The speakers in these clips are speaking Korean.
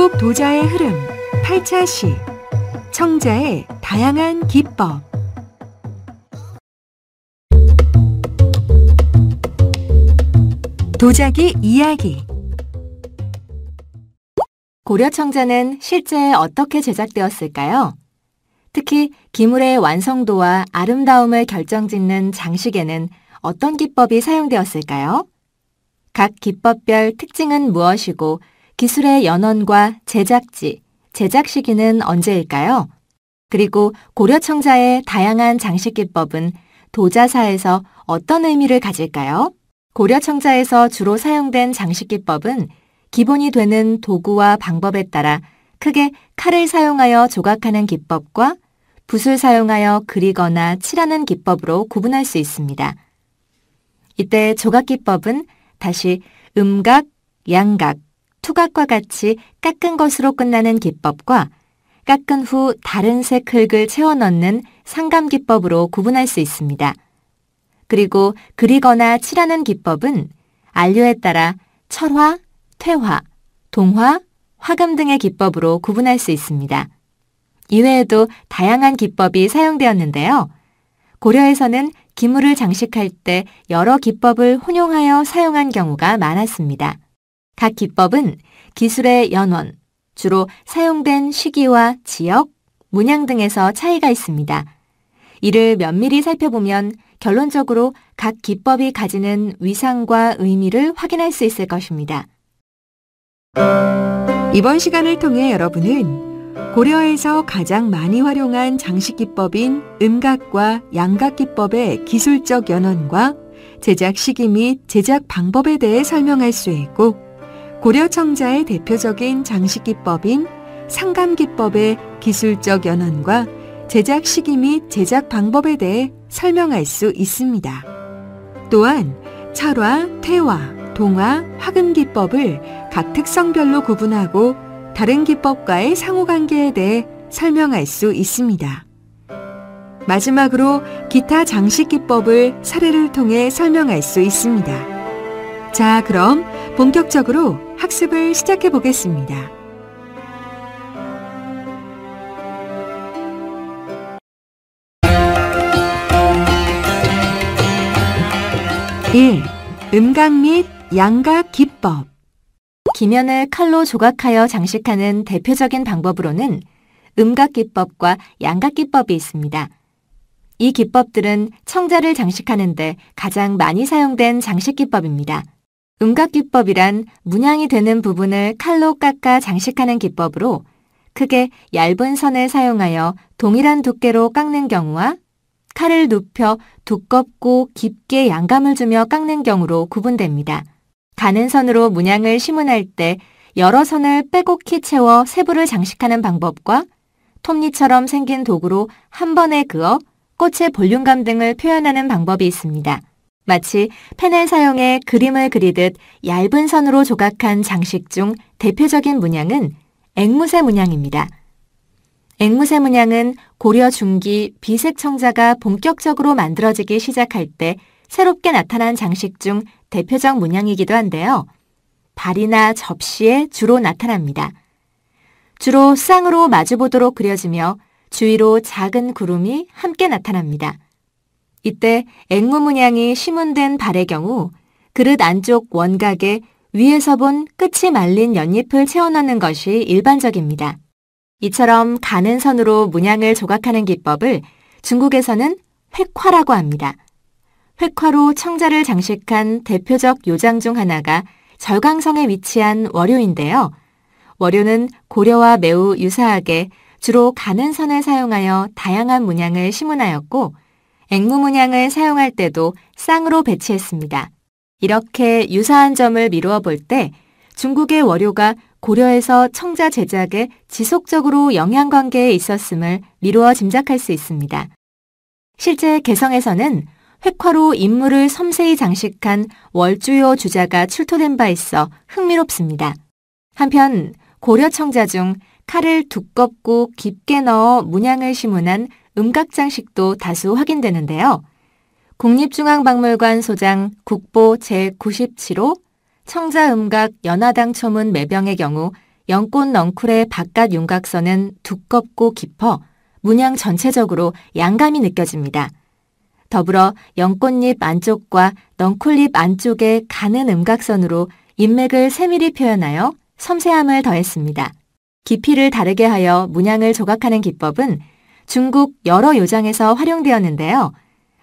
한국 도자의 흐름 8차 시 청자의 다양한 기법 도자기 이야기 고려 청자는 실제 어떻게 제작되었을까요? 특히 기물의 완성도와 아름다움을 결정짓는 장식에는 어떤 기법이 사용되었을까요? 각 기법별 특징은 무엇이고 기술의 연원과 제작지, 제작 시기는 언제일까요? 그리고 고려청자의 다양한 장식 기법은 도자사에서 어떤 의미를 가질까요? 고려청자에서 주로 사용된 장식 기법은 기본이 되는 도구와 방법에 따라 크게 칼을 사용하여 조각하는 기법과 붓을 사용하여 그리거나 칠하는 기법으로 구분할 수 있습니다. 이때 조각 기법은 다시 음각, 양각, 투각과 같이 깎은 것으로 끝나는 기법과 깎은 후 다른 색 흙을 채워 넣는 상감 기법으로 구분할 수 있습니다. 그리고 그리거나 칠하는 기법은 안료에 따라 철화, 퇴화, 동화, 화금 등의 기법으로 구분할 수 있습니다. 이외에도 다양한 기법이 사용되었는데요. 고려에서는 기물을 장식할 때 여러 기법을 혼용하여 사용한 경우가 많았습니다. 각 기법은 기술의 연원, 주로 사용된 시기와 지역, 문양 등에서 차이가 있습니다. 이를 면밀히 살펴보면 결론적으로 각 기법이 가지는 위상과 의미를 확인할 수 있을 것입니다. 이번 시간을 통해 여러분은 고려에서 가장 많이 활용한 장식 기법인 음각과 양각 기법의 기술적 연원과 제작 시기 및 제작 방법에 대해 설명할 수 있고 고려청자의 대표적인 장식기법인 상감기법의 기술적 연원과 제작 시기 및 제작 방법에 대해 설명할 수 있습니다. 또한 철화, 태화, 동화, 화금기법을 각 특성별로 구분하고 다른 기법과의 상호관계에 대해 설명할 수 있습니다. 마지막으로 기타 장식기법을 사례를 통해 설명할 수 있습니다. 자, 그럼 본격적으로 학습을 시작해 보겠습니다. 일 음각 및 양각 기법 기면을 칼로 조각하여 장식하는 대표적인 방법으로는 음각 기법과 양각 기법이 있습니다. 이 기법들은 청자를 장식하는데 가장 많이 사용된 장식 기법입니다. 음각 기법이란 문양이 되는 부분을 칼로 깎아 장식하는 기법으로 크게 얇은 선을 사용하여 동일한 두께로 깎는 경우와 칼을 눕혀 두껍고 깊게 양감을 주며 깎는 경우로 구분됩니다. 가는 선으로 문양을 심문할때 여러 선을 빼곡히 채워 세부를 장식하는 방법과 톱니처럼 생긴 도구로 한 번에 그어 꽃의 볼륨감 등을 표현하는 방법이 있습니다. 마치 펜을 사용해 그림을 그리듯 얇은 선으로 조각한 장식 중 대표적인 문양은 앵무새 문양입니다. 앵무새 문양은 고려 중기 비색 청자가 본격적으로 만들어지기 시작할 때 새롭게 나타난 장식 중 대표적 문양이기도 한데요. 발이나 접시에 주로 나타납니다. 주로 쌍으로 마주보도록 그려지며 주위로 작은 구름이 함께 나타납니다. 이때 앵무문양이 심은된 발의 경우 그릇 안쪽 원각에 위에서 본 끝이 말린 연잎을 채워넣는 것이 일반적입니다. 이처럼 가는 선으로 문양을 조각하는 기법을 중국에서는 획화라고 합니다. 획화로 청자를 장식한 대표적 요장 중 하나가 절강성에 위치한 월요인데요. 월요는 고려와 매우 유사하게 주로 가는 선을 사용하여 다양한 문양을 심문하였고 앵무 문양을 사용할 때도 쌍으로 배치했습니다. 이렇게 유사한 점을 미루어 볼 때 중국의 월요가 고려에서 청자 제작에 지속적으로 영향관계에 있었음을 미루어 짐작할 수 있습니다. 실제 개성에서는 획화로 인물을 섬세히 장식한 월주요 주자가 출토된 바 있어 흥미롭습니다. 한편 고려 청자 중 칼을 두껍고 깊게 넣어 문양을 심문한 음각 장식도 다수 확인되는데요. 국립중앙박물관 소장 국보 제97호 청자음각 연하당 초문 매병의 경우 연꽃 넝쿨의 바깥 윤곽선은 두껍고 깊어 문양 전체적으로 양감이 느껴집니다. 더불어 연꽃잎 안쪽과 넝쿨잎 안쪽의 가는 음각선으로 인맥을 세밀히 표현하여 섬세함을 더했습니다. 깊이를 다르게 하여 문양을 조각하는 기법은 중국 여러 요장에서 활용되었는데요.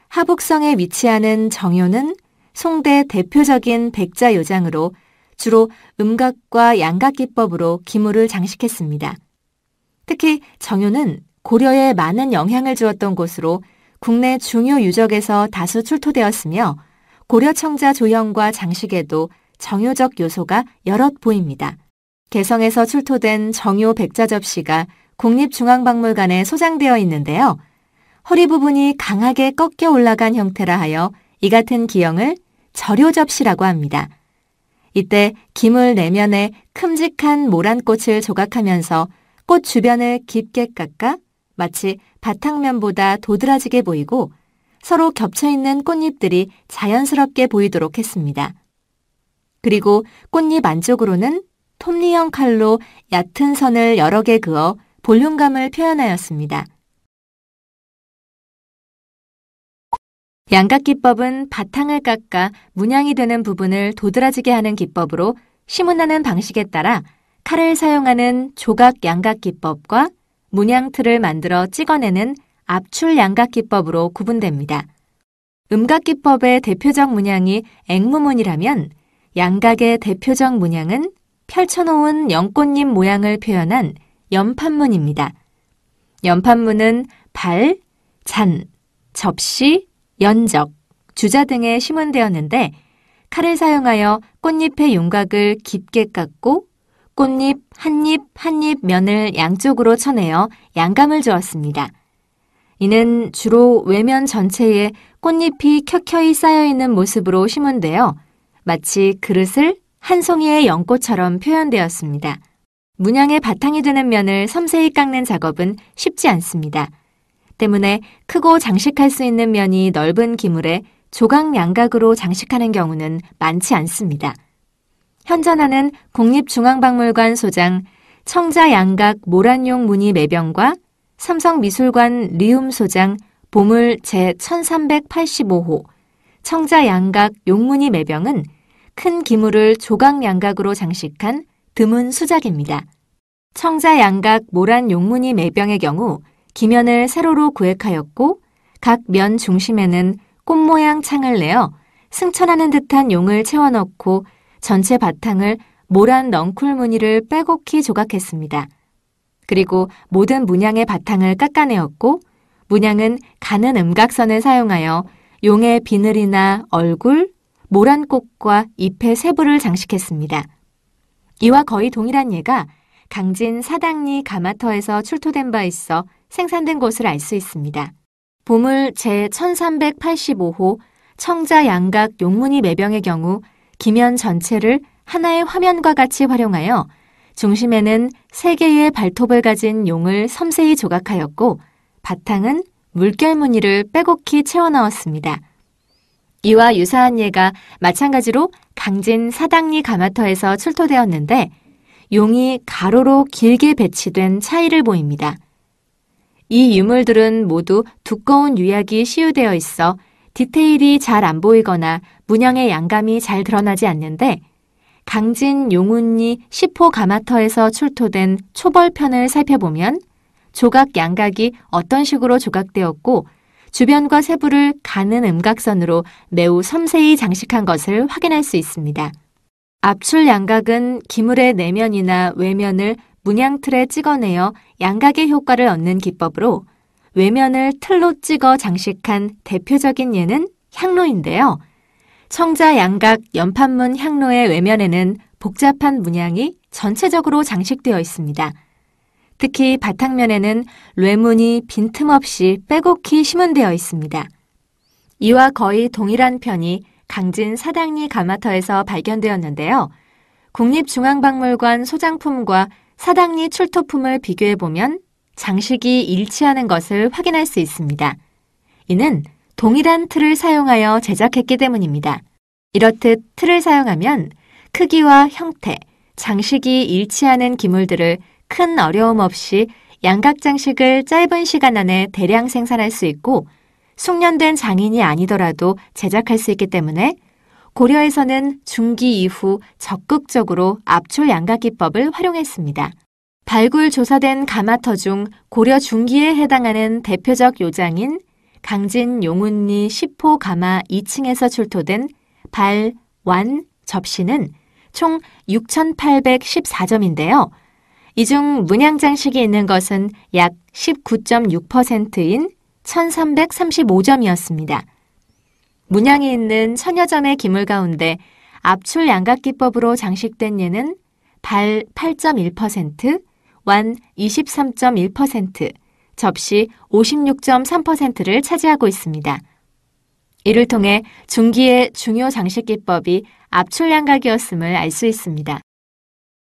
하북성에 위치하는 정효는 송대 대표적인 백자 요장으로 주로 음각과 양각 기법으로 기물을 장식했습니다. 특히 정효는 고려에 많은 영향을 주었던 곳으로 국내 중요 유적에서 다수 출토되었으며 고려 청자 조형과 장식에도 정효적 요소가 여럿 보입니다. 개성에서 출토된 정효 백자 접시가 국립중앙박물관에 소장되어 있는데요. 허리 부분이 강하게 꺾여 올라간 형태라 하여 이 같은 기형을 절요접시라고 합니다. 이때 기물 내면에 큼직한 모란꽃을 조각하면서 꽃 주변을 깊게 깎아 마치 바탕면보다 도드라지게 보이고 서로 겹쳐있는 꽃잎들이 자연스럽게 보이도록 했습니다. 그리고 꽃잎 안쪽으로는 톱니형 칼로 얕은 선을 여러 개 그어 볼륨감을 표현하였습니다. 양각 기법은 바탕을 깎아 문양이 되는 부분을 도드라지게 하는 기법으로 시문하는 방식에 따라 칼을 사용하는 조각 양각 기법과 문양 틀을 만들어 찍어내는 압출 양각 기법으로 구분됩니다. 음각 기법의 대표적 문양이 앵무문이라면 양각의 대표적 문양은 펼쳐놓은 연꽃잎 모양을 표현한 연판문입니다. 연판문은 발, 잔, 접시, 연적, 주자 등에 심은되었는데 칼을 사용하여 꽃잎의 윤곽을 깊게 깎고 꽃잎 한잎 한잎 면을 양쪽으로 쳐내어 양감을 주었습니다. 이는 주로 외면 전체에 꽃잎이 켜켜이 쌓여있는 모습으로 심은되어 마치 그릇을 한 송이의 연꽃처럼 표현되었습니다. 문양의 바탕이 되는 면을 섬세히 깎는 작업은 쉽지 않습니다. 때문에 크고 장식할 수 있는 면이 넓은 기물에 조각 양각으로 장식하는 경우는 많지 않습니다. 현존하는 국립중앙박물관 소장 청자 양각 모란용 무늬 매병과 삼성미술관 리움 소장 보물 제1385호 청자 양각 용무늬 매병은 큰 기물을 조각 양각으로 장식한 드문 수작입니다. 청자 양각 모란 용문이 매병의 경우 기면을 세로로 구획하였고 각 면 중심에는 꽃 모양 창을 내어 승천하는 듯한 용을 채워넣고 전체 바탕을 모란 넝쿨 무늬를 빼곡히 조각했습니다. 그리고 모든 문양의 바탕을 깎아내었고 문양은 가는 음각선을 사용하여 용의 비늘이나 얼굴, 모란꽃과 잎의 세부를 장식했습니다. 이와 거의 동일한 예가 강진 사당리 가마터에서 출토된 바 있어 생산된 것을 알 수 있습니다. 보물 제1385호 청자 양각 용문이 매병의 경우 기면 전체를 하나의 화면과 같이 활용하여 중심에는 세 개의 발톱을 가진 용을 섬세히 조각하였고 바탕은 물결 무늬를 빼곡히 채워 넣었습니다. 이와 유사한 예가 마찬가지로 강진 사당리 가마터에서 출토되었는데 용이 가로로 길게 배치된 차이를 보입니다. 이 유물들은 모두 두꺼운 유약이 시유되어 있어 디테일이 잘 안 보이거나 문양의 양감이 잘 드러나지 않는데 강진 용운이 10호 가마터에서 출토된 초벌편을 살펴보면 조각 양각이 어떤 식으로 조각되었고 주변과 세부를 가는 음각선으로 매우 섬세히 장식한 것을 확인할 수 있습니다. 압출 양각은 기물의 내면이나 외면을 문양틀에 찍어내어 양각의 효과를 얻는 기법으로 외면을 틀로 찍어 장식한 대표적인 예는 향로인데요. 청자 양각 연판문 향로의 외면에는 복잡한 문양이 전체적으로 장식되어 있습니다. 특히 바탕면에는 뇌문이 빈틈없이 빼곡히 심은되어 있습니다. 이와 거의 동일한 편이 강진 사당리 가마터에서 발견되었는데요. 국립중앙박물관 소장품과 사당리 출토품을 비교해보면 장식이 일치하는 것을 확인할 수 있습니다. 이는 동일한 틀을 사용하여 제작했기 때문입니다. 이렇듯 틀을 사용하면 크기와 형태, 장식이 일치하는 기물들을 큰 어려움 없이 양각 장식을 짧은 시간 안에 대량 생산할 수 있고 숙련된 장인이 아니더라도 제작할 수 있기 때문에 고려에서는 중기 이후 적극적으로 압출 양각 기법을 활용했습니다. 발굴 조사된 가마터 중 고려 중기에 해당하는 대표적 요장인 강진 용운리 10호 가마 2층에서 출토된 발, 완, 접시는 총 6,814점인데요. 이중 문양장식이 있는 것은 약 19.6%인 1335점이었습니다. 문양이 있는 천여점의 기물 가운데 압출 양각기법으로 장식된 예는 발 8.1%, 완 23.1%, 접시 56.3%를 차지하고 있습니다. 이를 통해 중기의 중요 장식기법이 압출양각이었음을 알 수 있습니다.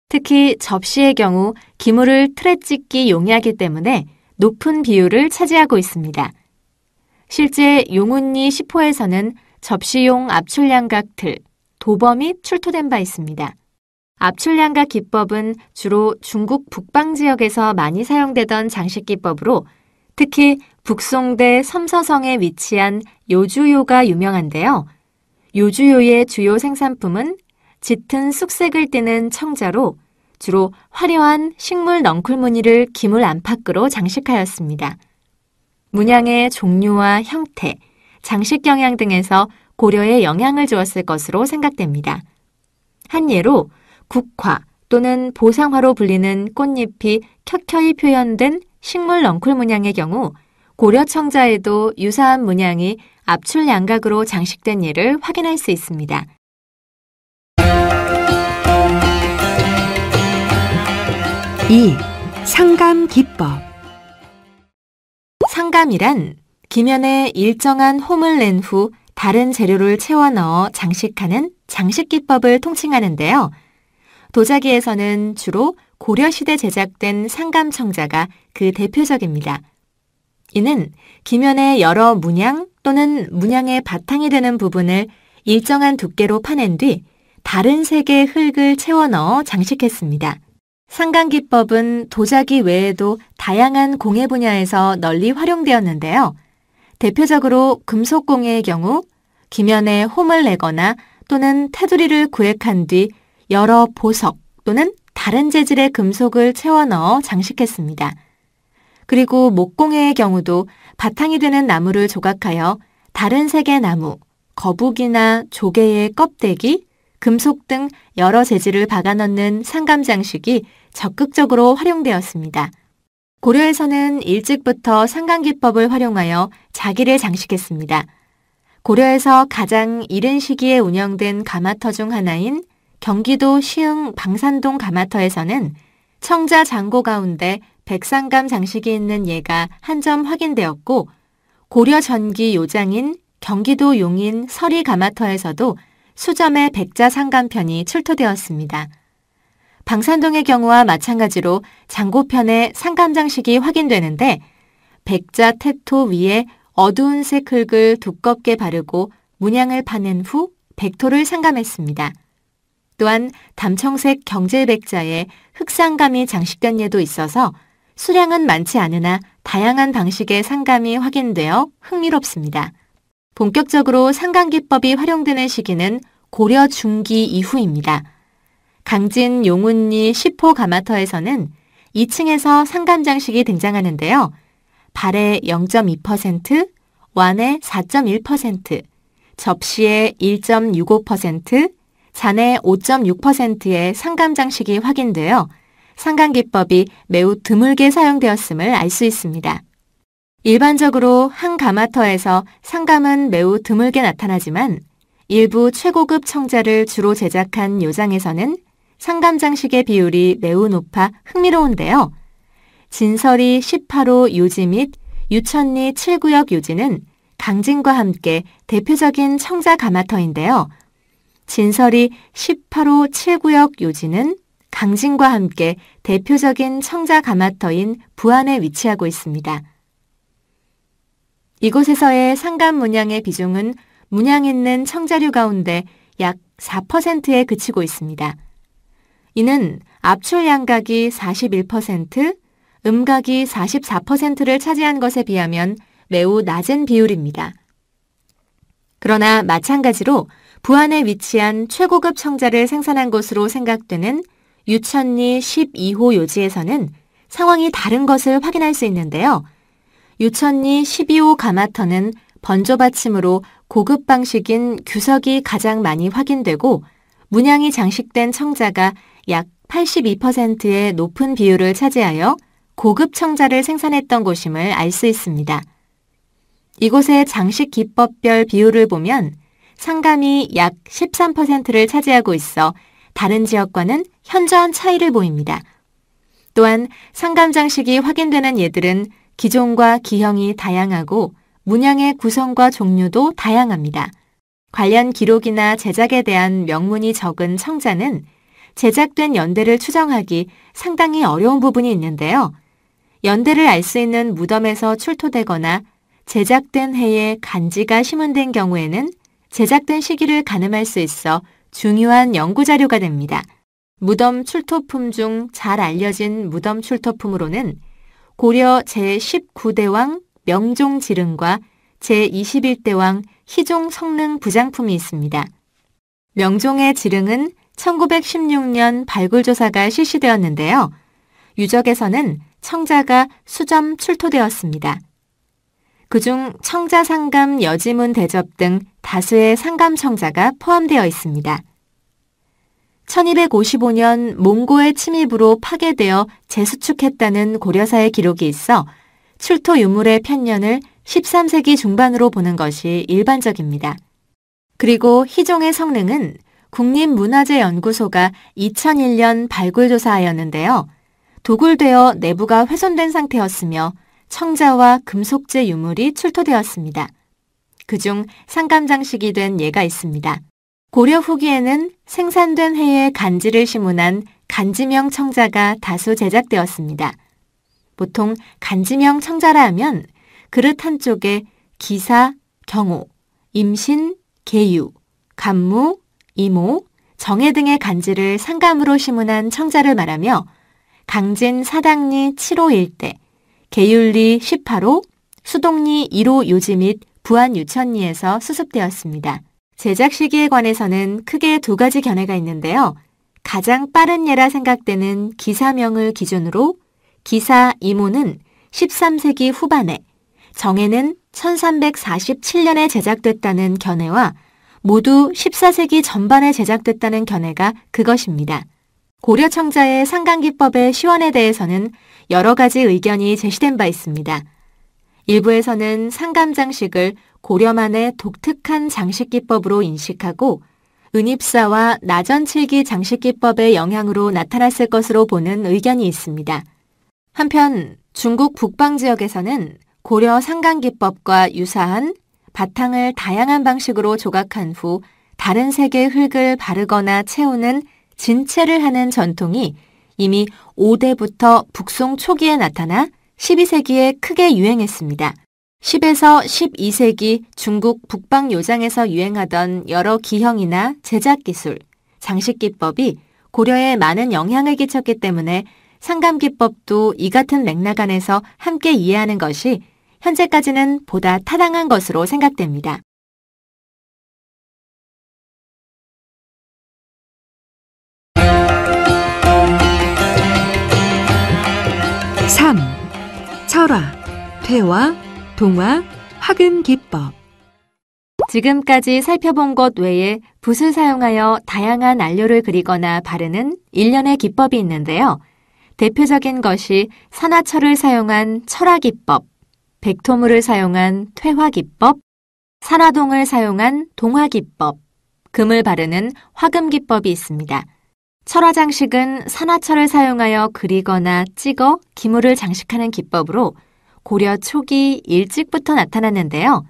특히 접시의 경우 기물을 틀에 찍기 용이하기 때문에 높은 비율을 차지하고 있습니다. 실제 용운리 10호에서는 접시용 압출량각 틀, 도범이 출토된 바 있습니다. 압출량각 기법은 주로 중국 북방 지역에서 많이 사용되던 장식 기법으로 특히 북송대 섬서성에 위치한 요주요가 유명한데요. 요주요의 주요 생산품은 짙은 쑥색을 띠는 청자로 주로 화려한 식물 넝쿨 무늬를 기물 안팎으로 장식하였습니다. 문양의 종류와 형태, 장식 경향 등에서 고려에 영향을 주었을 것으로 생각됩니다. 한 예로 국화 또는 보상화로 불리는 꽃잎이 켜켜이 표현된 식물 넝쿨 문양의 경우 고려 청자에도 유사한 문양이 압출 양각으로 장식된 예를 확인할 수 있습니다. 2. 상감 기법 상감이란 김연에 일정한 홈을 낸 후 다른 재료를 채워 넣어 장식하는 장식 기법을 통칭하는데요. 도자기에서는 주로 고려시대 제작된 상감청자가 그 대표적입니다. 이는 기면의 여러 문양 또는 문양의 바탕이 되는 부분을 일정한 두께로 파낸 뒤 다른 색의 흙을 채워 넣어 장식했습니다. 상강기법은 도자기 외에도 다양한 공예 분야에서 널리 활용되었는데요. 대표적으로 금속공예의 경우 기면에 홈을 내거나 또는 테두리를 구획한 뒤 여러 보석 또는 다른 재질의 금속을 채워 넣어 장식했습니다. 그리고 목공예의 경우도 바탕이 되는 나무를 조각하여 다른 색의 나무, 거북이나 조개의 껍데기, 금속 등 여러 재질을 박아 넣는 상감 장식이 적극적으로 활용되었습니다. 고려에서는 일찍부터 상감 기법을 활용하여 자기를 장식했습니다. 고려에서 가장 이른 시기에 운영된 가마터 중 하나인 경기도 시흥 방산동 가마터에서는 청자 장고 가운데 백상감 장식이 있는 예가 한 점 확인되었고 고려 전기 요장인 경기도 용인 서리 가마터에서도 수점의 백자 상간편이 출토되었습니다. 방산동의 경우와 마찬가지로 장고편의 상감장식이 확인되는데 백자 태토 위에 어두운색 흙을 두껍게 바르고 문양을 파낸 후 백토를 상감했습니다. 또한 담청색 경제백자에 흑상감이 장식된 예도 있어서 수량은 많지 않으나 다양한 방식의 상감이 확인되어 흥미롭습니다. 본격적으로 상강기법이 활용되는 시기는 고려 중기 이후입니다. 강진 용운리 시포 가마터에서는 2층에서 상감장식이 등장하는데요. 발에 0.2%, 완에 4.1%, 접시에 1.65%, 잔에 5.6%의 상감장식이 확인되어 상감기법이 매우 드물게 사용되었음을 알 수 있습니다. 일반적으로 한 가마터에서 상감은 매우 드물게 나타나지만 일부 최고급 청자를 주로 제작한 요장에서는 상감 장식의 비율이 매우 높아 흥미로운데요. 진설이 18호 요지 및 유천리 7구역 요지는 강진과 함께 대표적인 청자 가마터인데요. 진설이 18호 7구역 요지는 강진과 함께 대표적인 청자 가마터인 부안에 위치하고 있습니다. 이곳에서의 상감 문양의 비중은 문양 있는 청자류 가운데 약 4%에 그치고 있습니다. 이는 압출 양각이 41%, 음각이 44%를 차지한 것에 비하면 매우 낮은 비율입니다. 그러나 마찬가지로 부안에 위치한 최고급 청자를 생산한 곳으로 생각되는 유천리 12호 요지에서는 상황이 다른 것을 확인할 수 있는데요. 유천리 12호 가마터는 번조 받침으로 고급 방식인 규석이 가장 많이 확인되고 문양이 장식된 청자가 약 82%의 높은 비율을 차지하여 고급 청자를 생산했던 곳임을 알 수 있습니다. 이곳의 장식 기법별 비율을 보면 상감이 약 13%를 차지하고 있어 다른 지역과는 현저한 차이를 보입니다. 또한 상감 장식이 확인되는 예들은 기종과 기형이 다양하고 문양의 구성과 종류도 다양합니다. 관련 기록이나 제작에 대한 명문이 적은 청자는 제작된 연대를 추정하기 상당히 어려운 부분이 있는데요. 연대를 알 수 있는 무덤에서 출토되거나 제작된 해에 간지가 심은된 경우에는 제작된 시기를 가늠할 수 있어 중요한 연구자료가 됩니다. 무덤 출토품 중 잘 알려진 무덤 출토품으로는 고려 제19대왕 명종지릉과 제21대왕 희종성능 부장품이 있습니다. 명종의 지릉은 1916년 발굴조사가 실시되었는데요. 유적에서는 청자가 수점 출토되었습니다. 그 중 청자상감 여지문 대접 등 다수의 상감청자가 포함되어 있습니다. 1255년 몽고의 침입으로 파괴되어 재수축했다는 고려사의 기록이 있어 출토 유물의 편년을 13세기 중반으로 보는 것이 일반적입니다. 그리고 희종의 성능은 국립문화재연구소가 2001년 발굴조사하였는데요. 도굴되어 내부가 훼손된 상태였으며 청자와 금속재 유물이 출토되었습니다. 그 중 상감장식이 된 예가 있습니다. 고려 후기에는 생산된 해에 간지를 심문한 간지명 청자가 다수 제작되었습니다. 보통 간지명 청자라 하면 그릇 한쪽에 기사, 경호, 임신, 계유, 간무, 이모, 정해 등의 간지를 상감으로 심문한 청자를 말하며 강진 사당리 7호 일대, 계율리 18호, 수동리 1호 요지 및 부안 유천리에서 수습되었습니다. 제작 시기에 관해서는 크게 두 가지 견해가 있는데요. 가장 빠른 예라 생각되는 기사명을 기준으로 기사 이모는 13세기 후반에 정해는 1347년에 제작됐다는 견해와 모두 14세기 전반에 제작됐다는 견해가 그것입니다. 고려 청자의 상강기법의 시원에 대해서는 여러 가지 의견이 제시된 바 있습니다. 일부에서는 상감장식을 고려만의 독특한 장식기법으로 인식하고 은입사와 나전칠기 장식기법의 영향으로 나타났을 것으로 보는 의견이 있습니다. 한편 중국 북방 지역에서는 고려 상강기법과 유사한 바탕을 다양한 방식으로 조각한 후 다른 색의 흙을 바르거나 채우는 진채를 하는 전통이 이미 5대부터 북송 초기에 나타나 12세기에 크게 유행했습니다. 10에서 12세기 중국 북방 요장에서 유행하던 여러 기형이나 제작 기술, 장식 기법이 고려에 많은 영향을 끼쳤기 때문에 상감 기법도 이 같은 맥락 안에서 함께 이해하는 것이 현재까지는 보다 타당한 것으로 생각됩니다. 설화, 퇴화, 동화, 학음 기법. 지금까지 살펴본 것 외에 붓을 사용하여 다양한 안료를 그리거나 바르는 일련의 기법이 있는데요. 대표적인 것이 산화철을 사용한 철화기법, 백토물을 사용한 퇴화기법, 산화동을 사용한 동화기법, 금을 바르는 화금기법이 있습니다. 철화 장식은 산화철을 사용하여 그리거나 찍어 기물을 장식하는 기법으로 고려 초기 일찍부터 나타났는데요.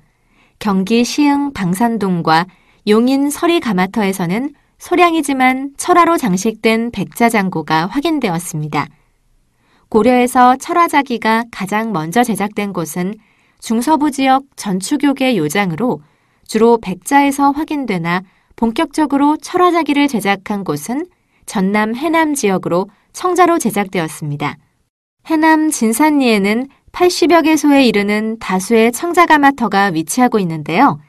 경기 시흥 방산동과 용인 서리 가마터에서는 소량이지만 철화로 장식된 백자장고가 확인되었습니다. 고려에서 철화자기가 가장 먼저 제작된 곳은 중서부 지역 전추교계 요장으로 주로 백자에서 확인되나 본격적으로 철화자기를 제작한 곳은 전남 해남 지역으로 청자로 제작되었습니다. 해남 진산리에는 80여 개소에 이르는 다수의 청자가마터가 위치하고 있는데요.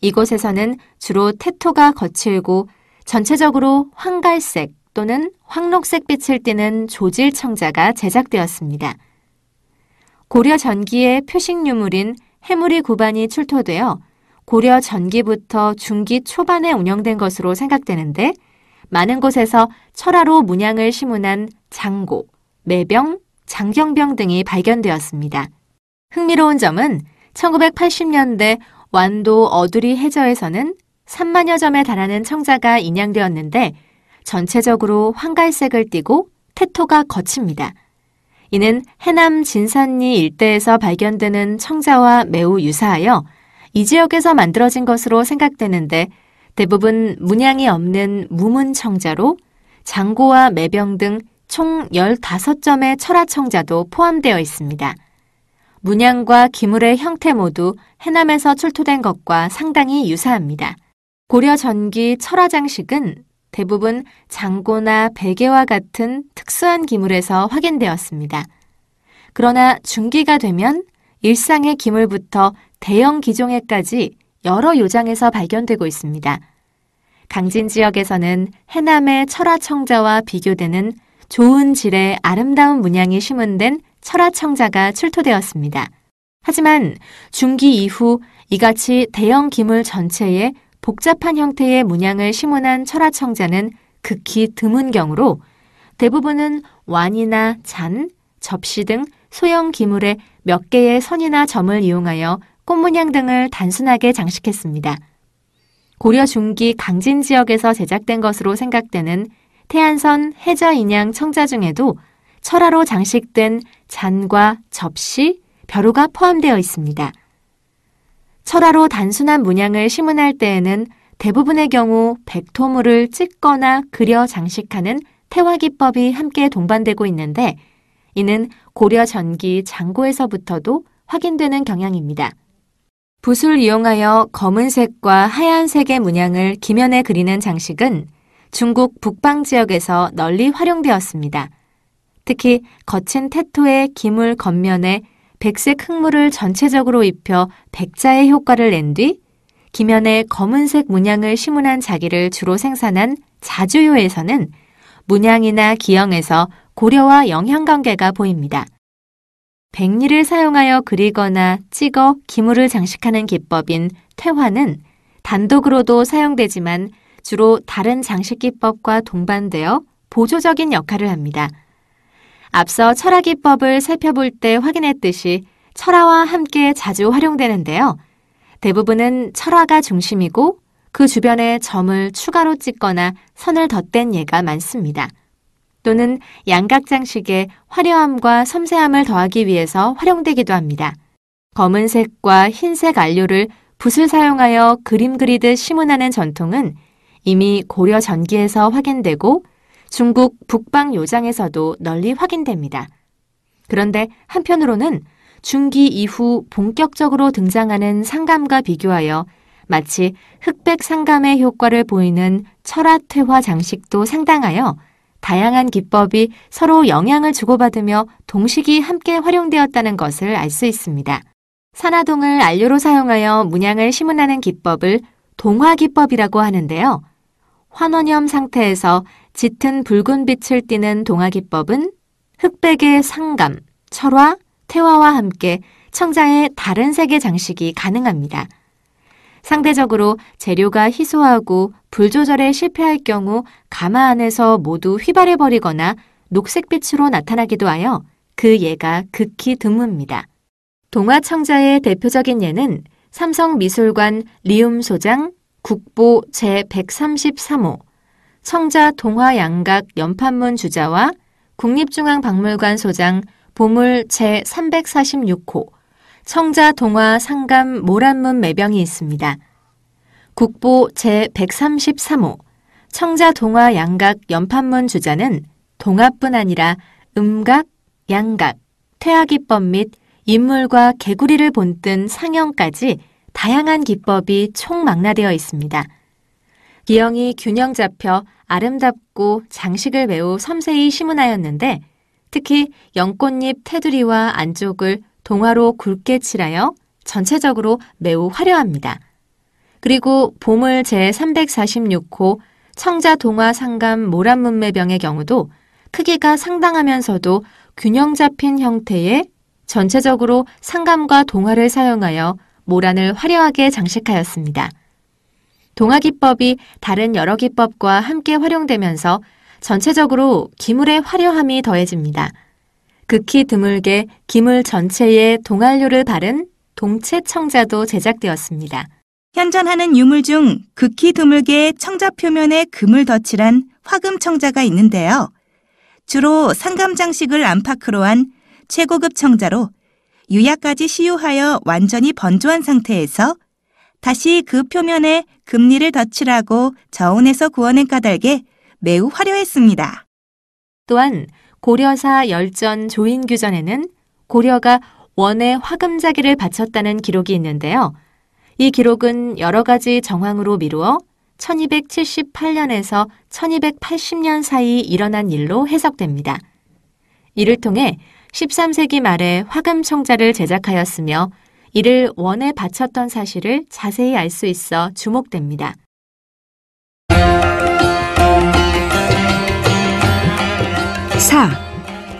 이곳에서는 주로 태토가 거칠고 전체적으로 황갈색 또는 황록색 빛을 띠는 조질청자가 제작되었습니다. 고려 전기의 표식유물인 해물이 구반이 출토되어 고려 전기부터 중기 초반에 운영된 것으로 생각되는데 많은 곳에서 철화로 문양을 심문한 장고, 매병, 장경병 등이 발견되었습니다. 흥미로운 점은 1980년대 완도 어두리 해저에서는 3만여 점에 달하는 청자가 인양되었는데 전체적으로 황갈색을 띠고 태토가 거칩니다. 이는 해남 진산리 일대에서 발견되는 청자와 매우 유사하여 이 지역에서 만들어진 것으로 생각되는데 대부분 문양이 없는 무문청자로 장고와 매병 등 총 15점의 철화청자도 포함되어 있습니다. 문양과 기물의 형태 모두 해남에서 출토된 것과 상당히 유사합니다. 고려 전기 철화 장식은 대부분 장고나 베개와 같은 특수한 기물에서 확인되었습니다. 그러나 중기가 되면 일상의 기물부터 대형 기종에까지 여러 요장에서 발견되고 있습니다. 강진 지역에서는 해남의 철화청자와 비교되는 좋은 질의 아름다운 문양이 심은된 철화청자가 출토되었습니다. 하지만 중기 이후 이같이 대형 기물 전체에 복잡한 형태의 문양을 심은한 철화청자는 극히 드문 경우로 대부분은 완이나 잔, 접시 등 소형 기물에 몇 개의 선이나 점을 이용하여 꽃문양 등을 단순하게 장식했습니다. 고려 중기 강진 지역에서 제작된 것으로 생각되는 태안선 해저 인양 청자 중에도 철화로 장식된 잔과 접시, 벼루가 포함되어 있습니다. 철화로 단순한 문양을 심문할 때에는 대부분의 경우 백토물을 찢거나 그려 장식하는 태화 기법이 함께 동반되고 있는데 이는 고려 전기 장고에서부터도 확인되는 경향입니다. 붓을 이용하여 검은색과 하얀색의 문양을 기면에 그리는 장식은 중국 북방 지역에서 널리 활용되었습니다. 특히 거친 테토의 기물 겉면에 백색 흙물을 전체적으로 입혀 백자의 효과를 낸 뒤 기면에 검은색 문양을 심문한 자기를 주로 생산한 자주요에서는 문양이나 기형에서 고려와 영향관계가 보입니다. 백리를 사용하여 그리거나 찍어 기물을 장식하는 기법인 퇴화는 단독으로도 사용되지만 주로 다른 장식 기법과 동반되어 보조적인 역할을 합니다. 앞서 철화 기법을 살펴볼 때 확인했듯이 철화와 함께 자주 활용되는데요. 대부분은 철화가 중심이고 그 주변에 점을 추가로 찍거나 선을 덧댄 예가 많습니다. 또는 양각장식의 화려함과 섬세함을 더하기 위해서 활용되기도 합니다. 검은색과 흰색 안료를 붓을 사용하여 그림 그리듯 심문하는 전통은 이미 고려 전기에서 확인되고 중국 북방 요장에서도 널리 확인됩니다. 그런데 한편으로는 중기 이후 본격적으로 등장하는 상감과 비교하여 마치 흑백 상감의 효과를 보이는 철화퇴화 장식도 상당하여 다양한 기법이 서로 영향을 주고받으며 동식이 함께 활용되었다는 것을 알 수 있습니다. 산화동을 안료로 사용하여 문양을 심은하는 기법을 동화기법이라고 하는데요. 환원염 상태에서 짙은 붉은 빛을 띠는 동화기법은 흑백의 상감, 철화, 태화와 함께 청자의 다른 색의 장식이 가능합니다. 상대적으로 재료가 희소하고 불조절에 실패할 경우 가마 안에서 모두 휘발해버리거나 녹색빛으로 나타나기도 하여 그 예가 극히 드뭅니다. 동화청자의 대표적인 예는 삼성미술관 리움 소장 국보 제133호 청자 동화양각 연판문 주자와 국립중앙박물관 소장 보물 제346호 청자 동화 상감 모란문 매병이 있습니다. 국보 제133호 청자 동화 양각 연판문 주자는 동화뿐 아니라 음각, 양각, 퇴아기법및 인물과 개구리를 본뜬 상영까지 다양한 기법이 총망라되어 있습니다. 기형이 균형 잡혀 아름답고 장식을 매우 섬세히 심은하였는데 특히 연꽃잎 테두리와 안쪽을 동화로 굵게 칠하여 전체적으로 매우 화려합니다. 그리고 보물 제346호 청자 동화 상감 모란문매병의 경우도 크기가 상당하면서도 균형 잡힌 형태의 전체적으로 상감과 동화를 사용하여 모란을 화려하게 장식하였습니다. 동화 기법이 다른 여러 기법과 함께 활용되면서 전체적으로 기물의 화려함이 더해집니다. 극히 드물게 기물 전체에 동안료를 바른 동체 청자도 제작되었습니다. 현존하는 유물 중 극히 드물게 청자 표면에 금을 덧칠한 화금 청자가 있는데요. 주로 상감 장식을 안팎으로 한 최고급 청자로 유약까지 시유하여 완전히 번조한 상태에서 다시 그 표면에 금리를 덧칠하고 저온에서 구워낸 까닭에 매우 화려했습니다. 또한 고려사 열전 조인규전에는 고려가 원의 화금자기를 바쳤다는 기록이 있는데요. 이 기록은 여러 가지 정황으로 미루어 1278년에서 1280년 사이 일어난 일로 해석됩니다. 이를 통해 13세기 말에 화금청자를 제작하였으며 이를 원에 바쳤던 사실을 자세히 알 수 있어 주목됩니다. 4.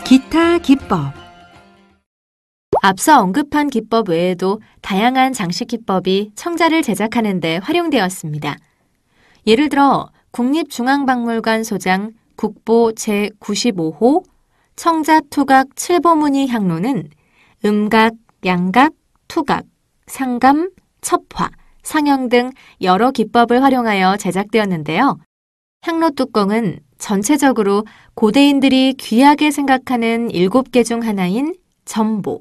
기타 기법 앞서 언급한 기법 외에도 다양한 장식 기법이 청자를 제작하는 데 활용되었습니다. 예를 들어 국립중앙박물관 소장 국보 제95호 청자 투각 칠보무늬 향로는 음각, 양각, 투각, 상감, 첩화, 상형 등 여러 기법을 활용하여 제작되었는데요. 향로 뚜껑은 전체적으로 고대인들이 귀하게 생각하는 일곱 개 중 하나인 전보,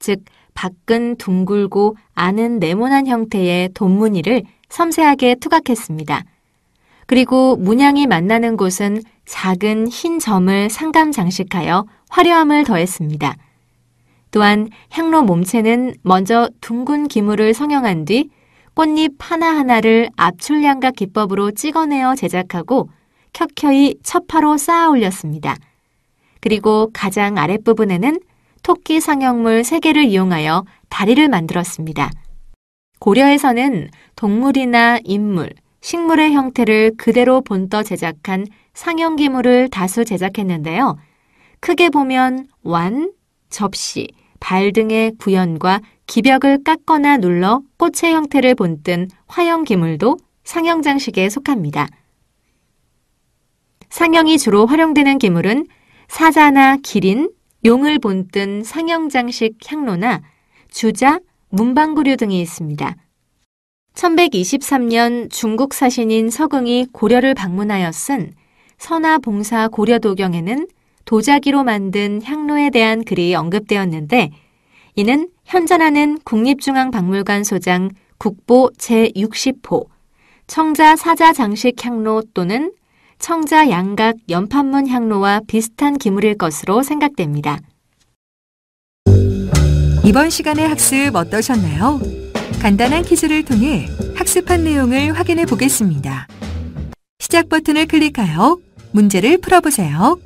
즉 밖은 둥글고 안은 네모난 형태의 돈무늬를 섬세하게 투각했습니다. 그리고 문양이 만나는 곳은 작은 흰 점을 상감 장식하여 화려함을 더했습니다. 또한 향로 몸체는 먼저 둥근 기물을 성형한 뒤 꽃잎 하나하나를 압출량각 기법으로 찍어내어 제작하고 켜켜이 첫파로 쌓아 올렸습니다. 그리고 가장 아랫부분에는 토끼 상형물 3개를 이용하여 다리를 만들었습니다. 고려에서는 동물이나 인물, 식물의 형태를 그대로 본떠 제작한 상형기물을 다수 제작했는데요. 크게 보면 완, 접시, 발 등의 구연과 기벽을 깎거나 눌러 꽃의 형태를 본뜬 화형기물도 상형장식에 속합니다. 상영이 주로 활용되는 기물은 사자나 기린, 용을 본뜬 상영장식 향로나 주자, 문방구류 등이 있습니다. 1123년 중국 사신인 서궁이 고려를 방문하여 쓴 선화봉사 고려도경에는 도자기로 만든 향로에 대한 글이 언급되었는데 이는 현존하는 국립중앙박물관 소장 국보 제60호 청자 사자 장식 향로 또는 청자 양각 연판문 향로와 비슷한 기물일 것으로 생각됩니다. 이번 시간의 학습 어떠셨나요? 간단한 퀴즈를 통해 학습한 내용을 확인해 보겠습니다. 시작 버튼을 클릭하여 문제를 풀어보세요.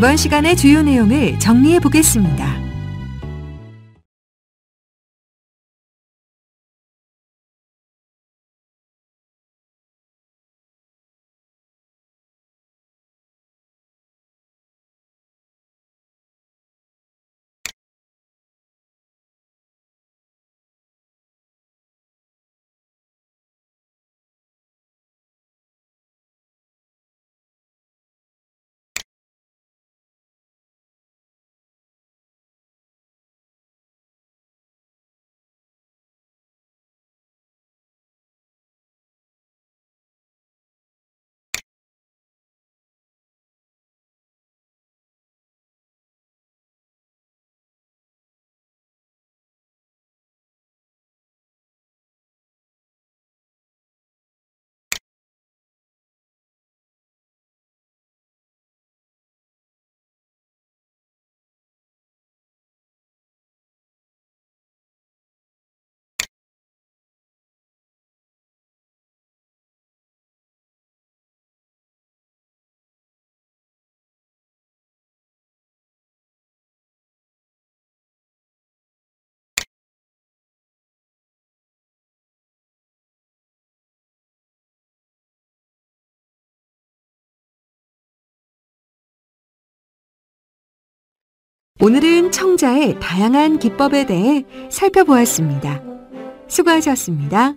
이번 시간의 주요 내용을 정리해 보겠습니다. 오늘은 청자의 다양한 기법에 대해 살펴보았습니다. 수고하셨습니다.